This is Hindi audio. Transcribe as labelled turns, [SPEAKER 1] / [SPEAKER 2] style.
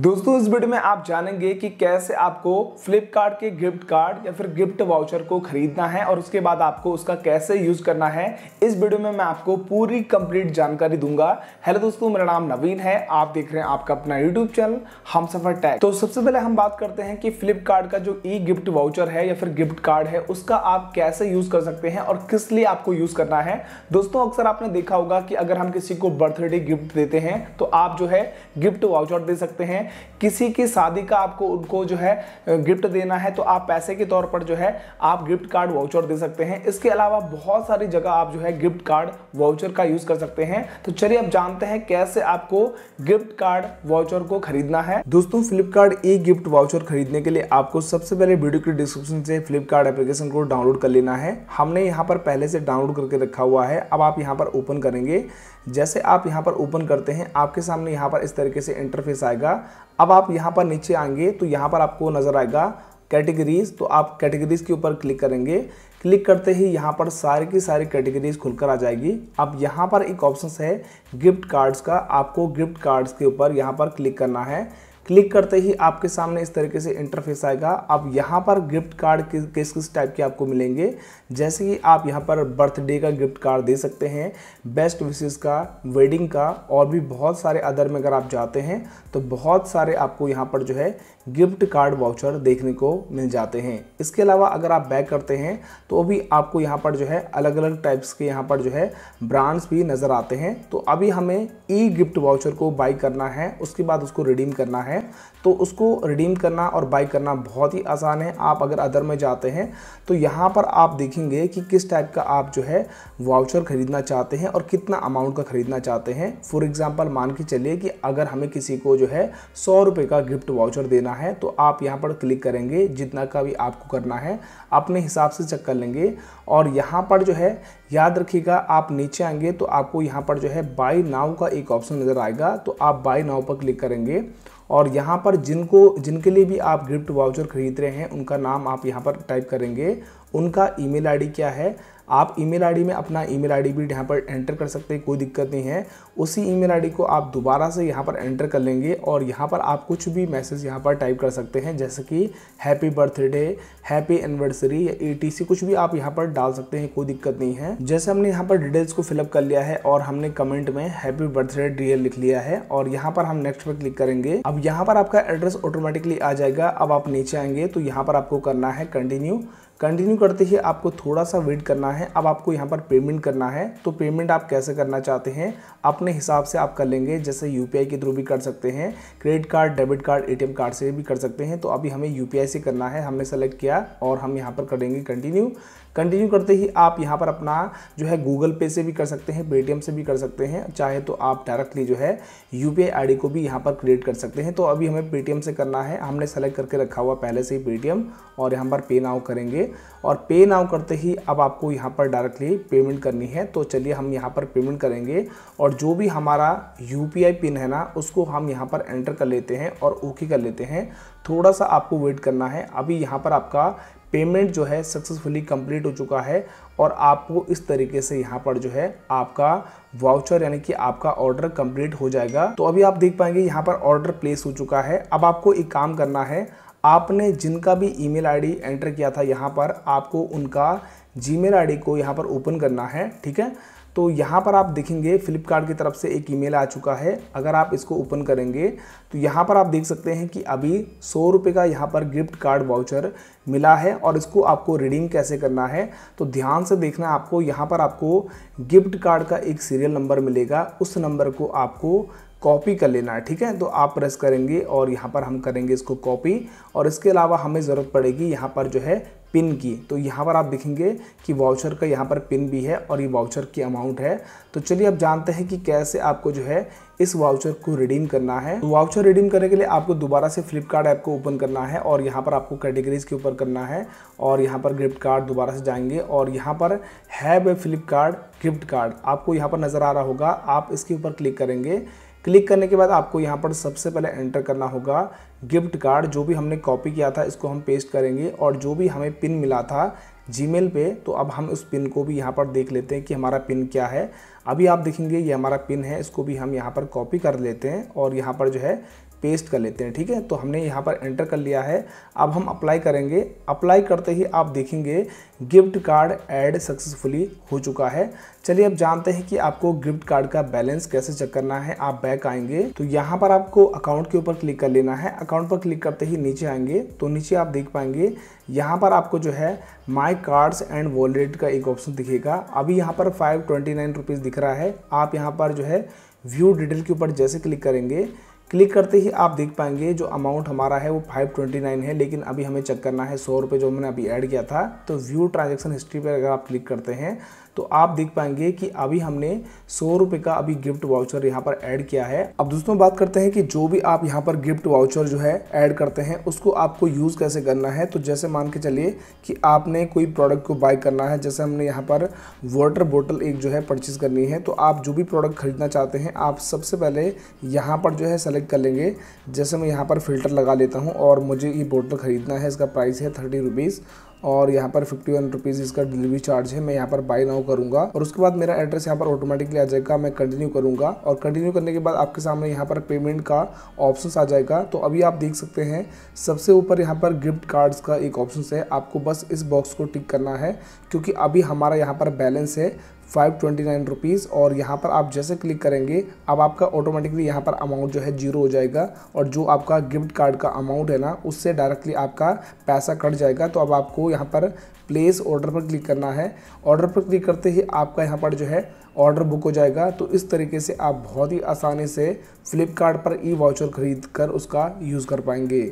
[SPEAKER 1] दोस्तों इस वीडियो में आप जानेंगे कि कैसे आपको फ्लिपकार्ट के गिफ्ट कार्ड या फिर गिफ्ट वाउचर को खरीदना है और उसके बाद आपको उसका कैसे यूज करना है इस वीडियो में मैं आपको पूरी कंप्लीट जानकारी दूंगा हेलो दोस्तों मेरा नाम नवीन है आप देख रहे हैं आपका अपना यूट्यूब चैनल हम सफर टैग तो सबसे पहले हम बात करते हैं कि फ्लिपकार्ट का जो ई गिफ्ट वाउचर है या फिर गिफ्ट कार्ड है उसका आप कैसे यूज कर सकते हैं और किस लिए आपको यूज करना है दोस्तों अक्सर आपने देखा होगा कि अगर हम किसी को बर्थडे गिफ्ट देते हैं तो आप जो है गिफ्ट वाउचर दे सकते हैं हैं किसी की शादी का आपको उनको जो है गिफ्ट देना है तो आप पैसे के तौर पर जो है आप गिफ्ट कार्ड वाउचर दे सकते हैं इसके अलावा बहुत सारी जगह आप जो है गिफ्ट कार्ड वाउचर का यूज़ कर सकते हैं तो चलिए अब जानते हैं कैसे आपको गिफ्ट कार्ड वाउचर को खरीदना है दोस्तों फ्लिपकार्ट ई गिफ्ट वाउचर खरीदने के लिए आपको सबसे पहले वीडियो के डिस्क्रिप्शन से फ्लिपकार्ट एप्लीकेशन को डाउनलोड कर लेना है हमने यहाँ पर पहले से डाउनलोड करके रखा हुआ है अब आप यहाँ पर ओपन करेंगे जैसे आप यहाँ पर ओपन करते हैं आपके सामने यहाँ पर इस तरीके से इंटरफेस आएगा अब आप यहाँ पर नीचे आएंगे तो यहाँ पर आपको नज़र आएगा कैटेगरीज तो आप कैटेगरीज के ऊपर क्लिक करेंगे क्लिक करते ही यहाँ पर सारी की सारी कैटेगरीज खुलकर आ जाएगी अब यहाँ पर एक ऑप्शन है गिफ्ट कार्ड्स का आपको गिफ्ट कार्ड्स के ऊपर यहाँ पर क्लिक करना है क्लिक करते ही आपके सामने इस तरीके से इंटरफेस आएगा अब यहाँ पर गिफ्ट कार्ड किस किस किस टाइप के आपको मिलेंगे जैसे कि आप यहाँ पर बर्थडे का गिफ्ट कार्ड दे सकते हैं बेस्ट विशेष का वेडिंग का और भी बहुत सारे अदर में अगर आप जाते हैं तो बहुत सारे आपको यहाँ पर जो है गिफ्ट कार्ड वाउचर देखने को मिल जाते हैं इसके अलावा अगर आप बैक करते हैं तो भी आपको यहाँ पर जो है अलग अलग टाइप्स के यहाँ पर जो है ब्रांड्स भी नज़र आते हैं तो अभी हमें ई गिफ्ट वाउचर को बाई करना है उसके बाद उसको रिडीम करना है है तो उसको रिडीम करना और बाई करना बहुत ही आसान है आप अगर अदर में जाते हैं तो यहाँ पर आप देखेंगे कि किस टाइप का आप जो है वाउचर ख़रीदना चाहते हैं और कितना अमाउंट का ख़रीदना चाहते हैं फॉर एग्ज़ाम्पल मान के चलिए कि अगर हमें किसी को जो है सौ रुपये का गिफ्ट वाउचर देना है तो आप यहाँ पर क्लिक करेंगे जितना का भी आपको करना है अपने हिसाब से चेक कर लेंगे और यहाँ पर जो है याद रखिएगा आप नीचे आएंगे तो आपको यहाँ पर जो है बाई नाव का एक ऑप्शन नज़र आएगा तो आप बाई नाव पर क्लिक करेंगे और यहाँ पर जिनको जिनके लिए भी आप गिफ्ट वाउचर खरीद रहे हैं उनका नाम आप यहाँ पर टाइप करेंगे उनका ईमेल आईडी क्या है आप ईमेल आईडी में अपना ईमेल आईडी भी यहाँ पर एंटर कर सकते हैं कोई दिक्कत नहीं है उसी ईमेल आईडी को आप दोबारा से यहाँ पर एंटर कर लेंगे और यहाँ पर आप कुछ भी मैसेज यहाँ पर टाइप कर सकते हैं जैसे कि हैप्पी बर्थडे हैप्पी एनिवर्सरी या ए कुछ भी आप यहाँ पर डाल सकते हैं कोई दिक्कत नहीं है जैसे हमने यहाँ पर डिटेल्स को फिलअप कर लिया है और हमने कमेंट में हैप्पी बर्थडे डीएल लिख लिया है और यहाँ पर हम नेक्स्ट पर क्लिक करेंगे अब यहाँ पर आपका एड्रेस ऑटोमेटिकली आ जाएगा अब आप नीचे आएंगे तो यहाँ पर आपको करना है कंटिन्यू कंटिन्यू करते ही आपको थोड़ा सा वेट करना है अब आपको यहाँ पर पेमेंट करना है तो पेमेंट आप कैसे करना चाहते हैं अपने हिसाब से आप कर लेंगे जैसे यू के थ्रू भी कर सकते हैं credit card debit card a card से भी कर सकते हैं तो अभी हमें यू से करना है हमने सेलेक्ट किया और हम यहाँ पर करेंगे कंटिन्यू कंटिन्यू करते ही आप यहाँ पर अपना जो है गूगल पे से भी कर सकते हैं पेटीएम से भी कर सकते हैं चाहे तो आप डायरेक्टली जो है यू पी को भी यहाँ पर क्रिएट कर सकते हैं तो अभी हमें पेटीएम से करना है हमने सेलेक्ट करके रखा हुआ पहले से ही पेटीएम और यहाँ पर पे नाउ करेंगे और पे नाउ करते ही अब आपको यहाँ पर डायरेक्टली पेमेंट करनी है तो चलिए हम यहाँ पर पेमेंट करेंगे और जो भी हमारा यू पिन है ना उसको हम यहाँ पर एंटर कर लेते हैं और ओके कर लेते हैं थोड़ा सा आपको वेट करना है अभी यहाँ पर आपका पेमेंट जो है सक्सेसफुली कंप्लीट हो चुका है और आपको इस तरीके से यहाँ पर जो है आपका वाउचर यानी कि आपका ऑर्डर कंप्लीट हो जाएगा तो अभी आप देख पाएंगे यहाँ पर ऑर्डर प्लेस हो चुका है अब आपको एक काम करना है आपने जिनका भी ईमेल आईडी एंटर किया था यहाँ पर आपको उनका जीमेल आईडी को यहाँ पर ओपन करना है ठीक है तो यहाँ पर आप देखेंगे फ्लिपकार्ट की तरफ से एक ईमेल आ चुका है अगर आप इसको ओपन करेंगे तो यहाँ पर आप देख सकते हैं कि अभी सौ रुपये का यहाँ पर गिफ्ट कार्ड वाउचर मिला है और इसको आपको रिडीम कैसे करना है तो ध्यान से देखना आपको यहाँ पर आपको गिफ्ट कार्ड का एक सीरियल नंबर मिलेगा उस नंबर को आपको कॉपी कर लेना है ठीक है तो आप प्रेस करेंगे और यहाँ पर हम करेंगे इसको कॉपी और इसके अलावा हमें ज़रूरत पड़ेगी यहाँ पर जो है पिन की तो यहाँ पर आप देखेंगे कि वाउचर का यहाँ पर पिन भी है और ये वाउचर की अमाउंट है तो चलिए अब जानते हैं कि कैसे आपको जो है इस वाउचर को रिडीम करना है तो वाउचर रिडीम करने के लिए आपको दोबारा से फ्लिपकार्ट ऐप को ओपन करना है और यहाँ पर आपको कैटेगरीज के ऊपर करना है और यहाँ पर गिफ्ट कार्ड दोबारा से जाएंगे और यहाँ पर have a Flipkart gift card आपको यहाँ पर नज़र आ रहा होगा आप इसके ऊपर क्लिक करेंगे क्लिक करने के बाद आपको यहाँ पर सबसे पहले एंटर करना होगा गिफ्ट कार्ड जो भी हमने कॉपी किया था इसको हम पेस्ट करेंगे और जो भी हमें पिन मिला था जीमेल पे तो अब हम उस पिन को भी यहाँ पर देख लेते हैं कि हमारा पिन क्या है अभी आप देखेंगे ये हमारा पिन है इसको भी हम यहाँ पर कॉपी कर लेते हैं और यहाँ पर जो है पेस्ट कर लेते हैं ठीक है तो हमने यहाँ पर एंटर कर लिया है अब हम अप्लाई करेंगे अप्लाई करते ही आप देखेंगे गिफ्ट कार्ड ऐड सक्सेसफुली हो चुका है चलिए अब जानते हैं कि आपको गिफ्ट कार्ड का बैलेंस कैसे चेक करना है आप बैक आएंगे तो यहाँ पर आपको अकाउंट के ऊपर क्लिक कर लेना है अकाउंट पर क्लिक करते ही नीचे आएंगे तो नीचे आप देख पाएंगे यहाँ पर आपको जो है माई कार्ड्स एंड वॉलेट का एक ऑप्शन दिखेगा अभी यहाँ पर फाइव ट्वेंटी नाइन रुपीज़ दिख रहा है आप यहाँ पर जो है व्यू डिटेल के ऊपर जैसे क्लिक करेंगे क्लिक करते ही आप देख पाएंगे जो अमाउंट हमारा है वो 529 है लेकिन अभी हमें चेक करना है सौ रुपये जो हमने अभी ऐड किया था तो व्यू ट्रांजेक्शन हिस्ट्री पर अगर आप क्लिक करते हैं तो आप देख पाएंगे कि अभी हमने सौ रुपये का अभी गिफ्ट वाउचर यहाँ पर ऐड किया है अब दोस्तों बात करते हैं कि जो भी आप यहाँ पर गिफ्ट वाउचर जो है ऐड करते हैं उसको आपको यूज़ कैसे करना है तो जैसे मान के चलिए कि आपने कोई प्रोडक्ट को बाय करना है जैसे हमने यहाँ पर वाटर बोटल एक जो है परचेज़ करनी है तो आप जो भी प्रोडक्ट खरीदना चाहते हैं आप सबसे पहले यहाँ पर जो है सेलेक्ट कर लेंगे जैसे मैं यहाँ पर फ़िल्टर लगा लेता हूँ और मुझे ये बोटल ख़रीदना है इसका प्राइस है थर्टी रुपीज़ और यहाँ पर फिफ्टी वन रुपीज़ इसका डिलीवरी चार्ज है मैं यहाँ पर बाई नाउ करूँगा और उसके बाद मेरा एड्रेस यहाँ पर ऑटोमेटिकली आ जाएगा मैं कंटिन्यू करूँगा और कंटिन्यू करने के बाद आपके सामने यहाँ पर पेमेंट का ऑप्शन आ जाएगा तो अभी आप देख सकते हैं सबसे ऊपर यहाँ पर गिफ्ट कार्ड्स का एक ऑप्शन है आपको बस इस बॉक्स को टिक करना है क्योंकि अभी हमारा यहाँ पर बैलेंस है फाइव ट्वेंटी नाइन रुपीज़ और यहाँ पर आप जैसे क्लिक करेंगे अब आपका ऑटोमेटिकली यहाँ पर अमाउंट जो है जीरो हो जाएगा और जो आपका गिफ्ट कार्ड का अमाउंट है ना उससे डायरेक्टली आपका पैसा कट जाएगा तो अब आपको यहाँ पर प्लेस ऑर्डर पर क्लिक करना है ऑर्डर पर क्लिक करते ही आपका यहाँ पर जो है ऑर्डर बुक हो जाएगा तो इस तरीके से आप बहुत ही आसानी से फ्लिपकार्ट पर ई वाउचर खरीद कर उसका यूज़ कर पाएंगे